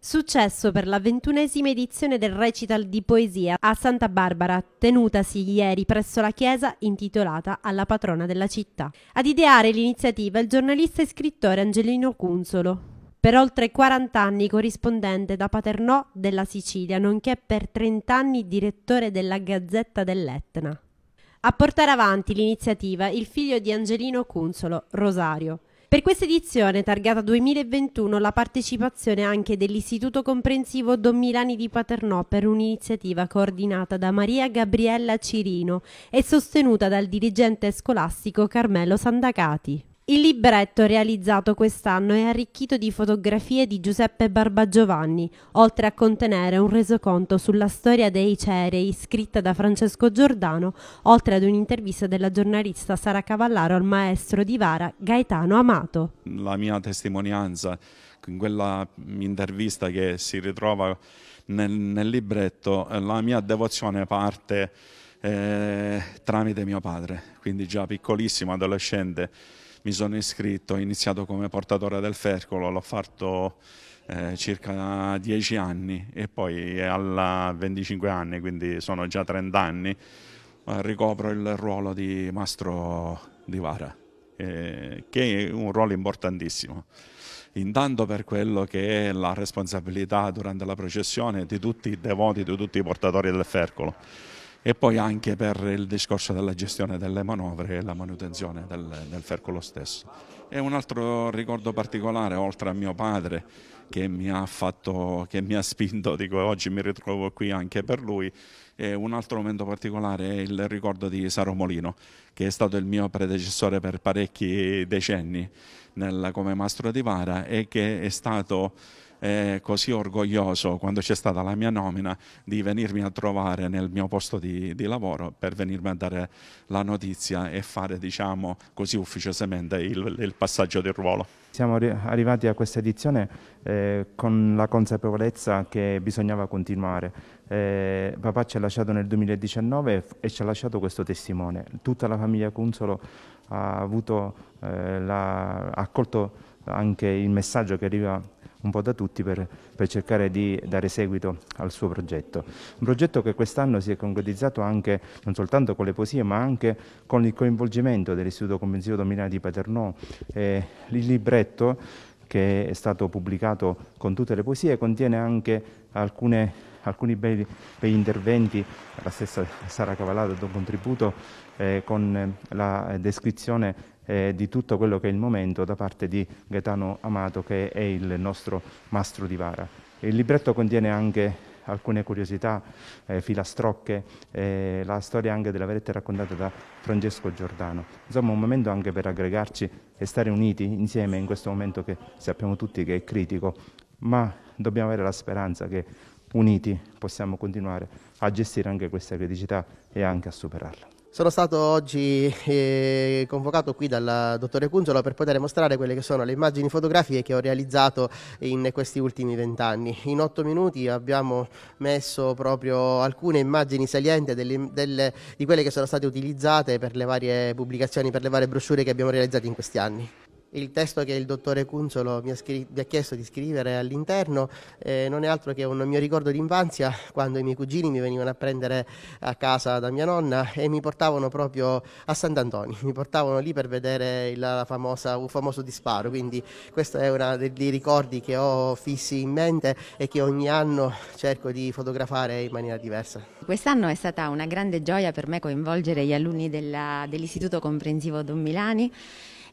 Successo per la ventunesima edizione del recital di poesia a Santa Barbara, tenutasi ieri presso la chiesa intitolata alla patrona della città. Ad ideare l'iniziativa il giornalista e scrittore Angelino Cunzolo. Per oltre 40 anni corrispondente da Paternò della Sicilia, nonché per 30 anni direttore della Gazzetta dell'Etna. A portare avanti l'iniziativa il figlio di Angelino Cunzolo, Rosario, per questa edizione, targata 2021, la partecipazione anche dell'Istituto Comprensivo Don Milani di Paternò per un'iniziativa coordinata da Maria Gabriella Cirino e sostenuta dal dirigente scolastico Carmelo Sandacati. Il libretto realizzato quest'anno è arricchito di fotografie di Giuseppe Barbagiovanni, oltre a contenere un resoconto sulla storia dei Cerei scritta da Francesco Giordano, oltre ad un'intervista della giornalista Sara Cavallaro al maestro di Vara Gaetano Amato. La mia testimonianza in quella intervista che si ritrova nel, nel libretto, la mia devozione parte eh, tramite mio padre, quindi già piccolissimo, adolescente mi sono iscritto, ho iniziato come portatore del fercolo, l'ho fatto eh, circa 10 anni e poi alla 25 anni, quindi sono già 30 anni, eh, ricopro il ruolo di mastro di vara, eh, che è un ruolo importantissimo intanto per quello che è la responsabilità durante la processione di tutti i devoti, di tutti i portatori del fercolo e poi anche per il discorso della gestione delle manovre e la manutenzione del, del fercolo stesso. E un altro ricordo particolare, oltre a mio padre, che mi ha, fatto, che mi ha spinto, dico oggi mi ritrovo qui anche per lui, e un altro momento particolare è il ricordo di Saro Molino, che è stato il mio predecessore per parecchi decenni nel, come mastro di Vara e che è stato eh, così orgoglioso quando c'è stata la mia nomina di venirmi a trovare nel mio posto di, di lavoro per venirmi a dare la notizia e fare diciamo così ufficiosamente il, il passaggio del ruolo. Siamo arrivati a questa edizione eh, con la consapevolezza che bisognava continuare. Eh, papà ci ha lasciato nel 2019 e ci ha lasciato questo testimone. Tutta la famiglia Consolo ha, avuto, eh, la, ha accolto anche il messaggio che arriva un po' da tutti per, per, cercare di dare seguito al suo progetto. Un progetto che quest'anno si è concretizzato anche non soltanto con le poesie ma anche con il coinvolgimento dell'Istituto Comprensivo Dominale di Paternò. Eh, il libretto che è stato pubblicato con tutte le poesie contiene anche alcune, alcuni bei, bei, interventi, la stessa Sara Cavallata ha dato un contributo eh, con la descrizione eh, di tutto quello che è il momento da parte di Gaetano Amato che è il nostro mastro di Vara. Il libretto contiene anche alcune curiosità, eh, filastrocche, eh, la storia anche della veretta raccontata da Francesco Giordano. Insomma, un momento anche per aggregarci e stare uniti insieme in questo momento che sappiamo tutti che è critico, ma dobbiamo avere la speranza che uniti possiamo continuare a gestire anche questa criticità e anche a superarla. Sono stato oggi eh, convocato qui dal dottore Cungolo per poter mostrare quelle che sono le immagini fotografiche che ho realizzato in questi ultimi vent'anni. In otto minuti abbiamo messo proprio alcune immagini salienti delle, delle, di quelle che sono state utilizzate per le varie pubblicazioni, per le varie brochure che abbiamo realizzato in questi anni il testo che il dottore Cunzolo mi ha, mi ha chiesto di scrivere all'interno eh, non è altro che un mio ricordo d'infanzia quando i miei cugini mi venivano a prendere a casa da mia nonna e mi portavano proprio a Sant'Antonio, mi portavano lì per vedere il famosa, un famoso disparo, quindi questo è uno dei ricordi che ho fissi in mente e che ogni anno cerco di fotografare in maniera diversa. Quest'anno è stata una grande gioia per me coinvolgere gli alunni dell'istituto comprensivo Don Milani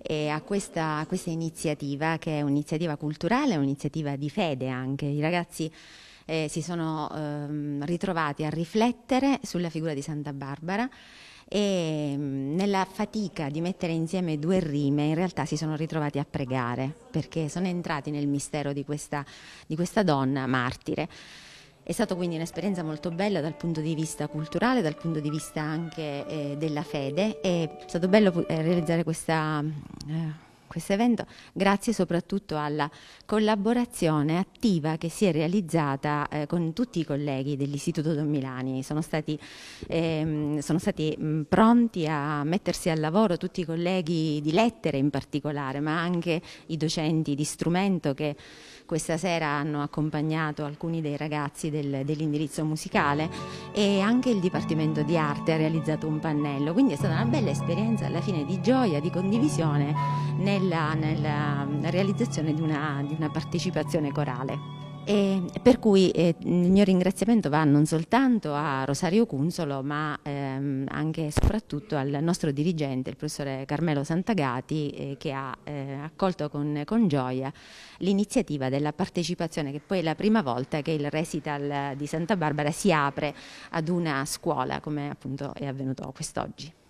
eh, a, questa, a, questa, iniziativa che è un'iniziativa culturale, un'iniziativa di fede anche. I ragazzi eh, si sono ehm, ritrovati a riflettere sulla figura di Santa Barbara e mm, nella fatica di mettere insieme due rime in realtà si sono ritrovati a pregare perché sono entrati nel mistero di questa, di questa donna martire. È stata quindi un'esperienza molto bella dal punto di vista culturale, dal punto di vista anche eh, della fede. È stato bello eh, realizzare questa, eh, questo evento grazie soprattutto alla collaborazione attiva che si è realizzata eh, con tutti i colleghi dell'Istituto Don Milani. Sono stati, ehm, sono stati mh, pronti a mettersi al lavoro tutti i colleghi di lettere in particolare, ma anche i docenti di strumento che questa sera hanno accompagnato alcuni dei ragazzi del, dell'indirizzo musicale e anche il Dipartimento di Arte ha realizzato un pannello, quindi è stata una bella esperienza alla fine di gioia, di condivisione nella, nella realizzazione di una, di una partecipazione corale. E per cui eh, il mio ringraziamento va non soltanto a Rosario Cunzolo, ma ehm, anche e soprattutto al nostro dirigente, il professore Carmelo Santagati, eh, che ha eh, accolto con, con gioia l'iniziativa della partecipazione, che poi è la prima volta che il recital di Santa Barbara si apre ad una scuola, come appunto è avvenuto quest'oggi.